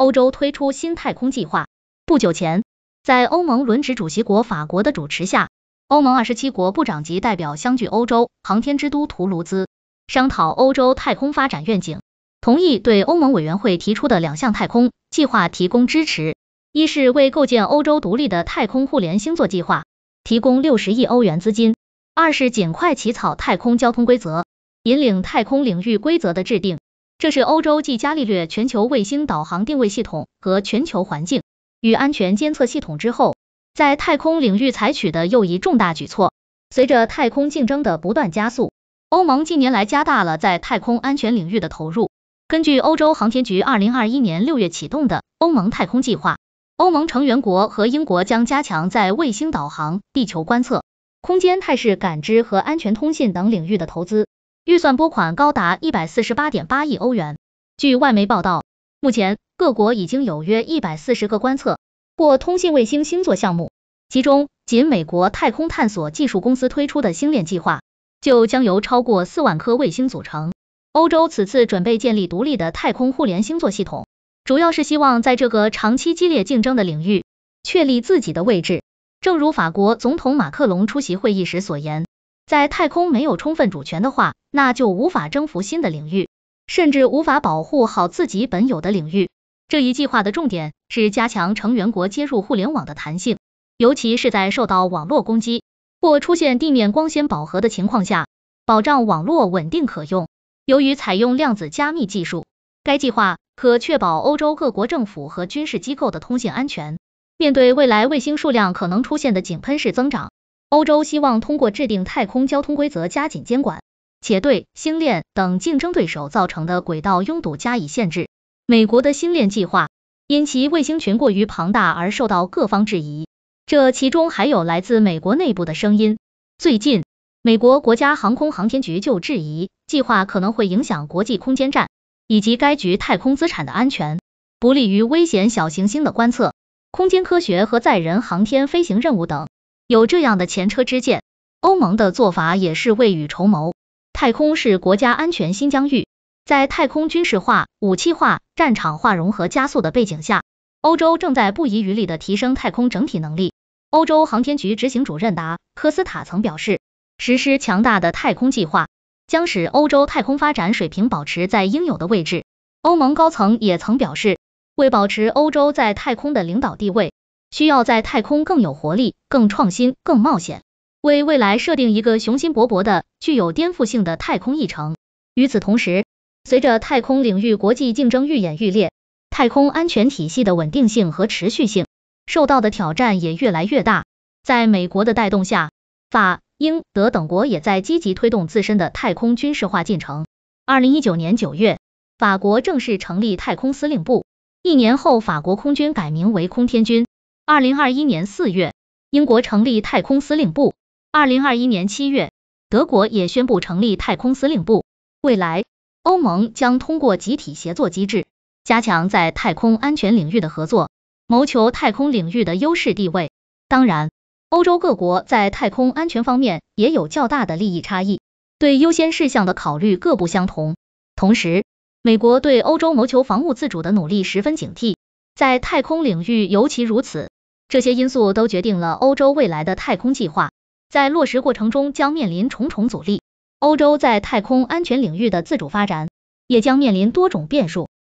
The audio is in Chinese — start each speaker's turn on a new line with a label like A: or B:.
A: 欧洲推出新太空计划。不久前，在欧盟轮值主席国法国的主持下，欧盟二十七国部长级代表相聚欧洲航天之都图卢兹，商讨欧洲太空发展愿景，同意对欧盟委员会提出的两项太空计划提供支持：一是为构建欧洲独立的太空互联星座计划提供六十亿欧元资金；二是尽快起草太空交通规则，引领太空领域规则的制定。这是欧洲继伽利略全球卫星导航定位系统和全球环境与安全监测系统之后，在太空领域采取的又一重大举措。随着太空竞争的不断加速，欧盟近年来加大了在太空安全领域的投入。根据欧洲航天局2021年6月启动的欧盟太空计划，欧盟成员国和英国将加强在卫星导航、地球观测、空间态势感知和安全通信等领域的投资。预算拨款高达一百四十八点八亿欧元。据外媒报道，目前各国已经有约一百四十个观测或通信卫星星座项目，其中仅美国太空探索技术公司推出的星链计划就将由超过四万颗卫星组成。欧洲此次准备建立独立的太空互联星座系统，主要是希望在这个长期激烈竞争的领域确立自己的位置。正如法国总统马克龙出席会议时所言。在太空没有充分主权的话，那就无法征服新的领域，甚至无法保护好自己本有的领域。这一计划的重点是加强成员国接入互联网的弹性，尤其是在受到网络攻击或出现地面光纤饱和的情况下，保障网络稳定可用。由于采用量子加密技术，该计划可确保欧洲各国政府和军事机构的通信安全。面对未来卫星数量可能出现的井喷式增长，欧洲希望通过制定太空交通规则加紧监管，且对星链等竞争对手造成的轨道拥堵加以限制。美国的星链计划因其卫星群过于庞大而受到各方质疑，这其中还有来自美国内部的声音。最近，美国国家航空航天局就质疑计划可能会影响国际空间站以及该局太空资产的安全，不利于危险小行星的观测、空间科学和载人航天飞行任务等。有这样的前车之鉴，欧盟的做法也是未雨绸缪。太空是国家安全新疆域，在太空军事化、武器化、战场化融合加速的背景下，欧洲正在不遗余力的提升太空整体能力。欧洲航天局执行主任达科斯塔曾表示，实施强大的太空计划将使欧洲太空发展水平保持在应有的位置。欧盟高层也曾表示，为保持欧洲在太空的领导地位。需要在太空更有活力、更创新、更冒险，为未来设定一个雄心勃勃的、具有颠覆性的太空议程。与此同时，随着太空领域国际竞争愈演愈烈，太空安全体系的稳定性和持续性受到的挑战也越来越大。在美国的带动下，法、英、德等国也在积极推动自身的太空军事化进程。二零一九年九月，法国正式成立太空司令部，一年后，法国空军改名为空天军。二零二一年四月，英国成立太空司令部。二零二一年七月，德国也宣布成立太空司令部。未来，欧盟将通过集体协作机制，加强在太空安全领域的合作，谋求太空领域的优势地位。当然，欧洲各国在太空安全方面也有较大的利益差异，对优先事项的考虑各不相同。同时，美国对欧洲谋求防务自主的努力十分警惕，在太空领域尤其如此。这些因素都决定了欧洲未来的太空计划，在落实过程中将面临重重阻力。欧洲在太空安全领域的自主发展，也将面临多种变数。